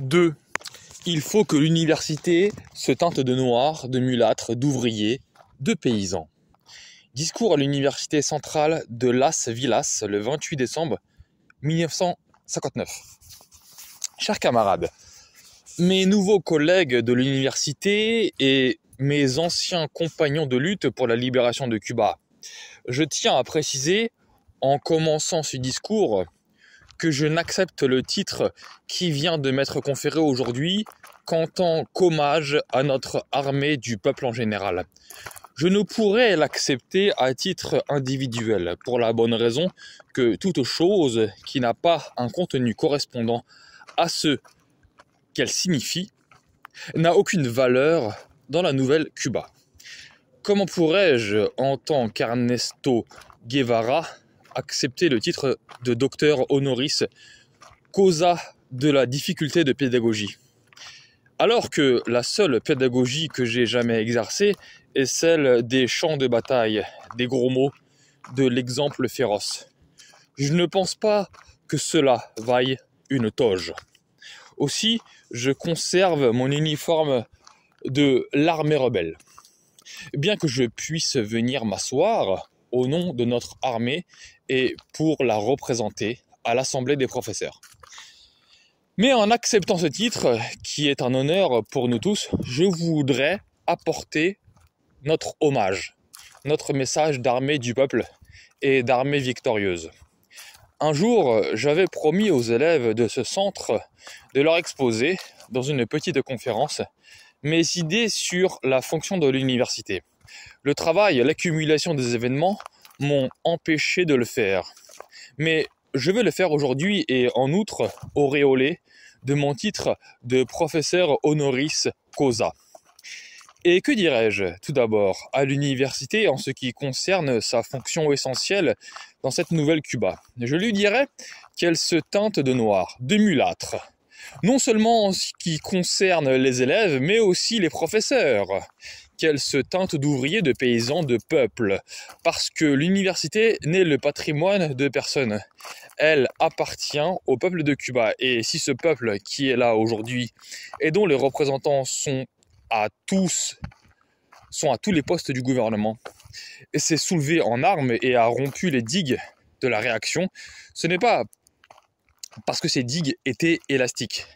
2. Il faut que l'université se teinte de noir, de mulâtre, d'ouvriers, de paysans. Discours à l'université centrale de Las Villas le 28 décembre 1959. Chers camarades, mes nouveaux collègues de l'université et mes anciens compagnons de lutte pour la libération de Cuba, je tiens à préciser, en commençant ce discours, que je n'accepte le titre qui vient de m'être conféré aujourd'hui qu'en tant qu'hommage à notre armée du peuple en général. Je ne pourrais l'accepter à titre individuel, pour la bonne raison que toute chose qui n'a pas un contenu correspondant à ce qu'elle signifie n'a aucune valeur dans la nouvelle Cuba. Comment pourrais-je, en tant qu'Ernesto Guevara, accepter le titre de docteur honoris causa de la difficulté de pédagogie. Alors que la seule pédagogie que j'ai jamais exercée est celle des champs de bataille, des gros mots, de l'exemple féroce. Je ne pense pas que cela vaille une toge. Aussi, je conserve mon uniforme de l'armée rebelle. Bien que je puisse venir m'asseoir au nom de notre armée et pour la représenter à l'Assemblée des professeurs. Mais en acceptant ce titre, qui est un honneur pour nous tous, je voudrais apporter notre hommage, notre message d'armée du peuple et d'armée victorieuse. Un jour, j'avais promis aux élèves de ce centre de leur exposer, dans une petite conférence, mes idées sur la fonction de l'université. Le travail, l'accumulation des événements m'ont empêché de le faire. Mais je vais le faire aujourd'hui et en outre auréolé de mon titre de professeur honoris causa. Et que dirais-je tout d'abord à l'université en ce qui concerne sa fonction essentielle dans cette nouvelle Cuba Je lui dirais qu'elle se teinte de noir, de mulâtre, non seulement en ce qui concerne les élèves, mais aussi les professeurs, qu'elle se teinte d'ouvriers, de paysans, de peuples. Parce que l'université n'est le patrimoine de personne. Elle appartient au peuple de Cuba. Et si ce peuple qui est là aujourd'hui et dont les représentants sont à tous sont à tous les postes du gouvernement s'est soulevé en armes et a rompu les digues de la réaction, ce n'est pas parce que ces digues étaient élastiques.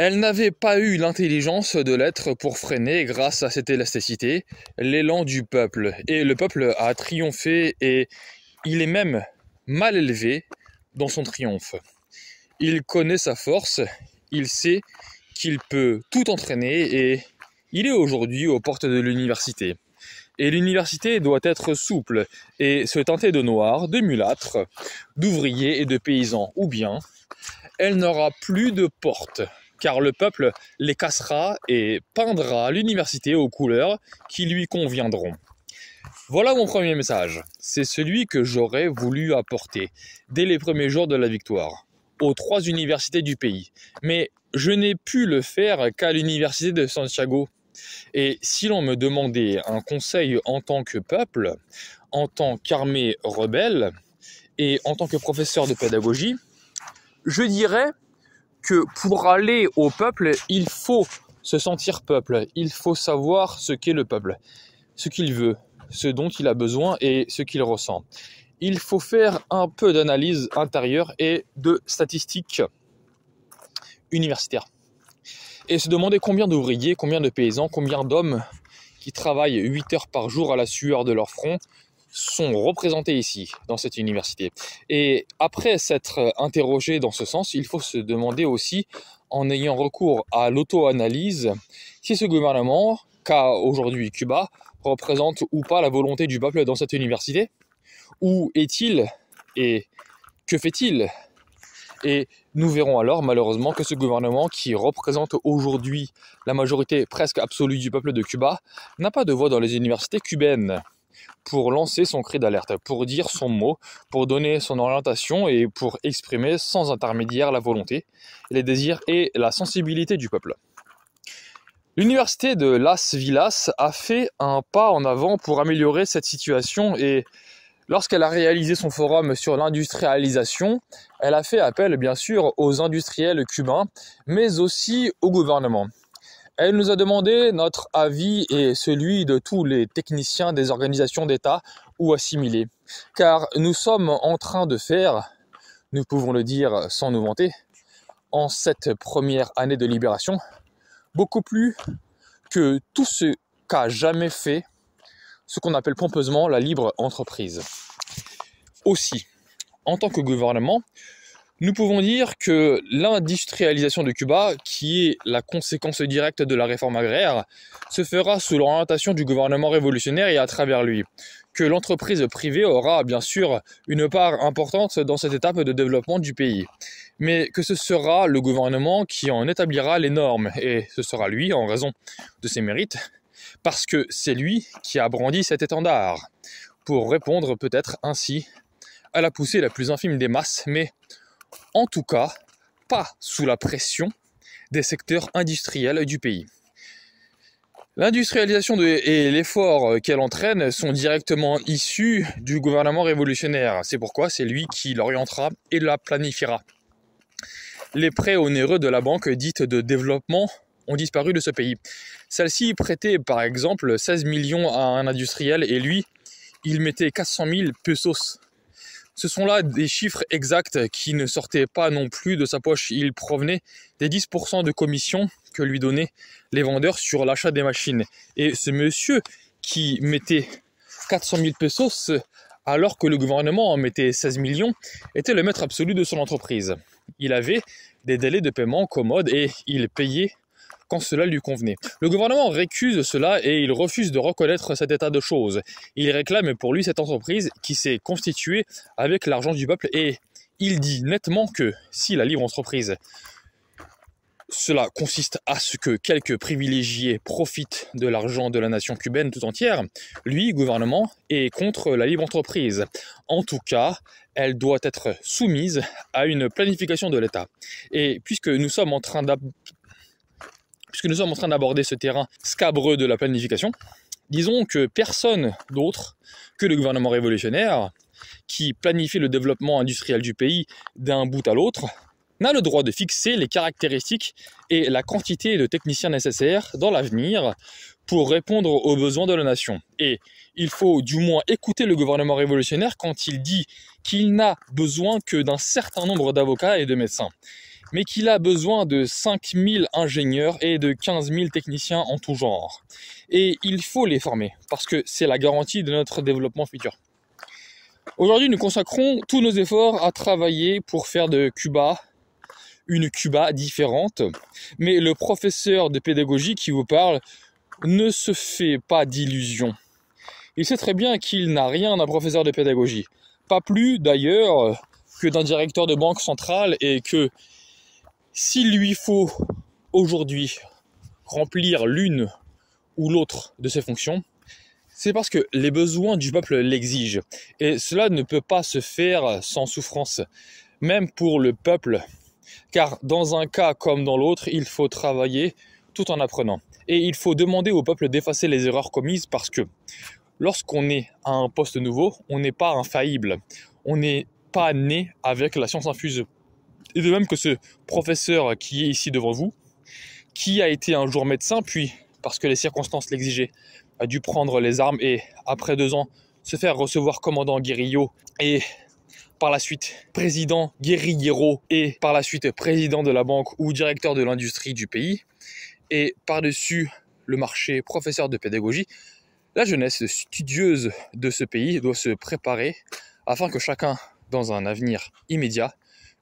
Elle n'avait pas eu l'intelligence de l'être pour freiner, grâce à cette élasticité, l'élan du peuple. Et le peuple a triomphé et il est même mal élevé dans son triomphe. Il connaît sa force, il sait qu'il peut tout entraîner et il est aujourd'hui aux portes de l'université. Et l'université doit être souple et se teinter de noir, de mulâtre, d'ouvriers et de paysans. Ou bien, elle n'aura plus de porte car le peuple les cassera et peindra l'université aux couleurs qui lui conviendront. Voilà mon premier message. C'est celui que j'aurais voulu apporter dès les premiers jours de la victoire aux trois universités du pays. Mais je n'ai pu le faire qu'à l'université de Santiago. Et si l'on me demandait un conseil en tant que peuple, en tant qu'armée rebelle et en tant que professeur de pédagogie, je dirais que pour aller au peuple, il faut se sentir peuple, il faut savoir ce qu'est le peuple, ce qu'il veut, ce dont il a besoin et ce qu'il ressent. Il faut faire un peu d'analyse intérieure et de statistiques universitaires. Et se demander combien d'ouvriers, combien de paysans, combien d'hommes qui travaillent 8 heures par jour à la sueur de leur front sont représentés ici, dans cette université. Et après s'être euh, interrogé dans ce sens, il faut se demander aussi, en ayant recours à l'auto-analyse, si ce gouvernement, qu'a aujourd'hui Cuba, représente ou pas la volonté du peuple dans cette université Où est-il et que fait-il et nous verrons alors malheureusement que ce gouvernement qui représente aujourd'hui la majorité presque absolue du peuple de Cuba n'a pas de voix dans les universités cubaines pour lancer son cri d'alerte, pour dire son mot, pour donner son orientation et pour exprimer sans intermédiaire la volonté, les désirs et la sensibilité du peuple. L'université de Las Villas a fait un pas en avant pour améliorer cette situation et Lorsqu'elle a réalisé son forum sur l'industrialisation, elle a fait appel bien sûr aux industriels cubains, mais aussi au gouvernement. Elle nous a demandé notre avis et celui de tous les techniciens des organisations d'État ou assimilés. Car nous sommes en train de faire, nous pouvons le dire sans nous vanter, en cette première année de libération, beaucoup plus que tout ce qu'a jamais fait ce qu'on appelle pompeusement la libre entreprise. Aussi, en tant que gouvernement, nous pouvons dire que l'industrialisation de Cuba, qui est la conséquence directe de la réforme agraire, se fera sous l'orientation du gouvernement révolutionnaire et à travers lui, que l'entreprise privée aura bien sûr une part importante dans cette étape de développement du pays, mais que ce sera le gouvernement qui en établira les normes, et ce sera lui, en raison de ses mérites, parce que c'est lui qui a brandi cet étendard, pour répondre peut-être ainsi à la poussée la plus infime des masses, mais en tout cas pas sous la pression des secteurs industriels du pays. L'industrialisation et l'effort qu'elle entraîne sont directement issus du gouvernement révolutionnaire. C'est pourquoi c'est lui qui l'orientera et la planifiera. Les prêts onéreux de la banque dite de développement ont disparu de ce pays. Celle-ci prêtait par exemple 16 millions à un industriel et lui, il mettait 400 000 pesos ce sont là des chiffres exacts qui ne sortaient pas non plus de sa poche. Ils provenaient des 10% de commission que lui donnaient les vendeurs sur l'achat des machines. Et ce monsieur qui mettait 400 000 pesos alors que le gouvernement en mettait 16 millions était le maître absolu de son entreprise. Il avait des délais de paiement commodes et il payait quand cela lui convenait. Le gouvernement récuse cela et il refuse de reconnaître cet état de choses. Il réclame pour lui cette entreprise qui s'est constituée avec l'argent du peuple et il dit nettement que si la libre entreprise cela consiste à ce que quelques privilégiés profitent de l'argent de la nation cubaine tout entière. Lui, gouvernement, est contre la libre entreprise. En tout cas, elle doit être soumise à une planification de l'État. Et puisque nous sommes en train puisque nous sommes en train d'aborder ce terrain scabreux de la planification, disons que personne d'autre que le gouvernement révolutionnaire, qui planifie le développement industriel du pays d'un bout à l'autre, n'a le droit de fixer les caractéristiques et la quantité de techniciens nécessaires dans l'avenir pour répondre aux besoins de la nation. Et il faut du moins écouter le gouvernement révolutionnaire quand il dit qu'il n'a besoin que d'un certain nombre d'avocats et de médecins mais qu'il a besoin de 5000 ingénieurs et de 15 000 techniciens en tout genre. Et il faut les former, parce que c'est la garantie de notre développement futur. Aujourd'hui, nous consacrons tous nos efforts à travailler pour faire de Cuba une Cuba différente, mais le professeur de pédagogie qui vous parle ne se fait pas d'illusions. Il sait très bien qu'il n'a rien d'un professeur de pédagogie, pas plus d'ailleurs que d'un directeur de banque centrale et que s'il lui faut aujourd'hui remplir l'une ou l'autre de ses fonctions, c'est parce que les besoins du peuple l'exigent. Et cela ne peut pas se faire sans souffrance, même pour le peuple, car dans un cas comme dans l'autre, il faut travailler tout en apprenant. Et il faut demander au peuple d'effacer les erreurs commises parce que lorsqu'on est à un poste nouveau, on n'est pas infaillible. On n'est pas né avec la science infuse et de même que ce professeur qui est ici devant vous, qui a été un jour médecin, puis, parce que les circonstances l'exigeaient, a dû prendre les armes et, après deux ans, se faire recevoir commandant guérillot et par la suite président guérillero et par la suite président de la banque ou directeur de l'industrie du pays et par-dessus le marché professeur de pédagogie, la jeunesse studieuse de ce pays doit se préparer afin que chacun, dans un avenir immédiat,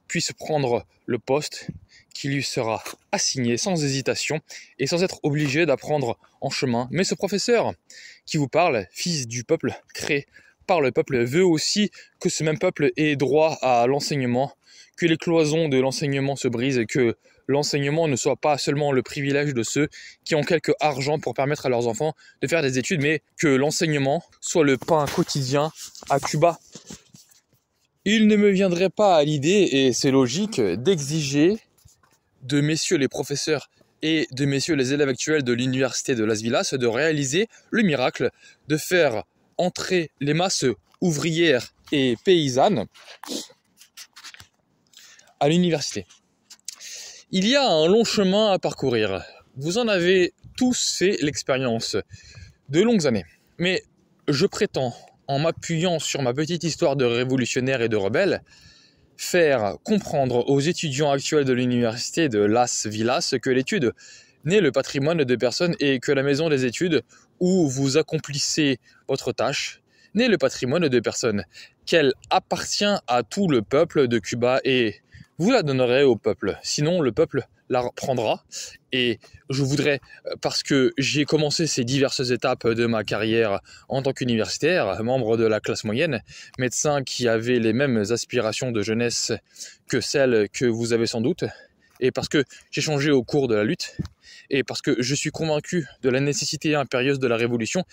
puisse prendre le poste qui lui sera assigné sans hésitation et sans être obligé d'apprendre en chemin. Mais ce professeur qui vous parle, fils du peuple créé par le peuple, veut aussi que ce même peuple ait droit à l'enseignement, que les cloisons de l'enseignement se brisent et que l'enseignement ne soit pas seulement le privilège de ceux qui ont quelque argent pour permettre à leurs enfants de faire des études, mais que l'enseignement soit le pain quotidien à Cuba. Il ne me viendrait pas à l'idée, et c'est logique, d'exiger de messieurs les professeurs et de messieurs les élèves actuels de l'université de Las Villas de réaliser le miracle de faire entrer les masses ouvrières et paysannes à l'université. Il y a un long chemin à parcourir. Vous en avez tous fait l'expérience de longues années. Mais je prétends en m'appuyant sur ma petite histoire de révolutionnaire et de rebelle, faire comprendre aux étudiants actuels de l'université de Las Villas que l'étude n'est le patrimoine de personne et que la maison des études où vous accomplissez votre tâche n'est le patrimoine de personne, qu'elle appartient à tout le peuple de Cuba et vous la donnerez au peuple. Sinon, le peuple la prendra. Et je voudrais, euh, parce que j'ai commencé ces diverses étapes de ma carrière en tant qu'universitaire, membre de la classe moyenne, médecin qui avait les mêmes aspirations de jeunesse que celles que vous avez sans doute, et parce que j'ai changé au cours de la lutte, et parce que je suis convaincu de la nécessité impérieuse de la révolution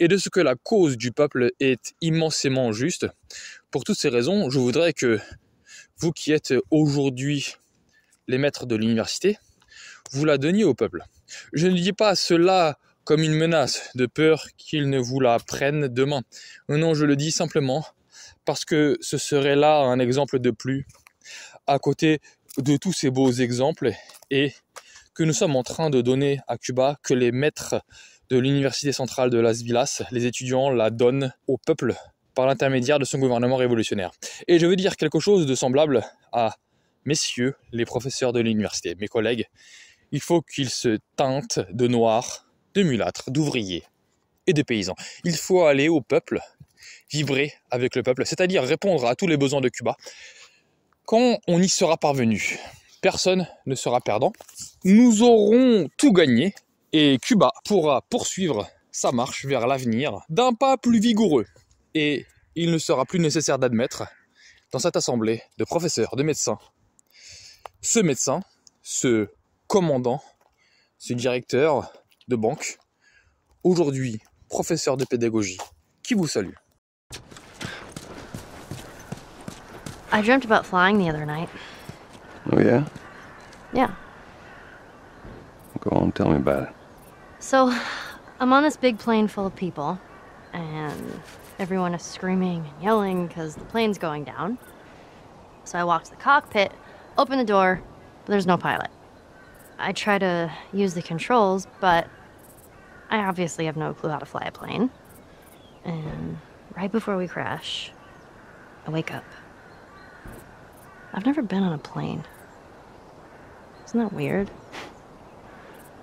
et de ce que la cause du peuple est immensément juste. Pour toutes ces raisons, je voudrais que vous qui êtes aujourd'hui les maîtres de l'université, vous la donniez au peuple. Je ne dis pas cela comme une menace, de peur qu'ils ne vous la prennent demain. Non, je le dis simplement parce que ce serait là un exemple de plus, à côté de tous ces beaux exemples, et que nous sommes en train de donner à Cuba, que les maîtres de l'Université centrale de Las Villas, les étudiants la donnent au peuple par l'intermédiaire de son gouvernement révolutionnaire. Et je veux dire quelque chose de semblable à messieurs les professeurs de l'université, mes collègues, il faut qu'ils se teintent de noirs, de mulâtres, d'ouvriers et de paysans. Il faut aller au peuple, vibrer avec le peuple, c'est-à-dire répondre à tous les besoins de Cuba. Quand on y sera parvenu, personne ne sera perdant. Nous aurons tout gagné et Cuba pourra poursuivre sa marche vers l'avenir d'un pas plus vigoureux. Et il ne sera plus nécessaire d'admettre dans cette assemblée de professeurs, de médecins, ce médecin, ce commandant, ce directeur de banque, aujourd'hui professeur de pédagogie, qui vous salue. I dreamt about flying the other night. Oh yeah? Yeah. Go on, tell me about it. So, I'm on this big plane full of people, and everyone is screaming and yelling because the plane's going down. So I walk to the cockpit Open the door, but there's no pilot. I try to use the controls, but I obviously have no clue how to fly a plane. And right before we crash, I wake up. I've never been on a plane. Isn't that weird?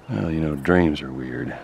Well, you know, dreams are weird.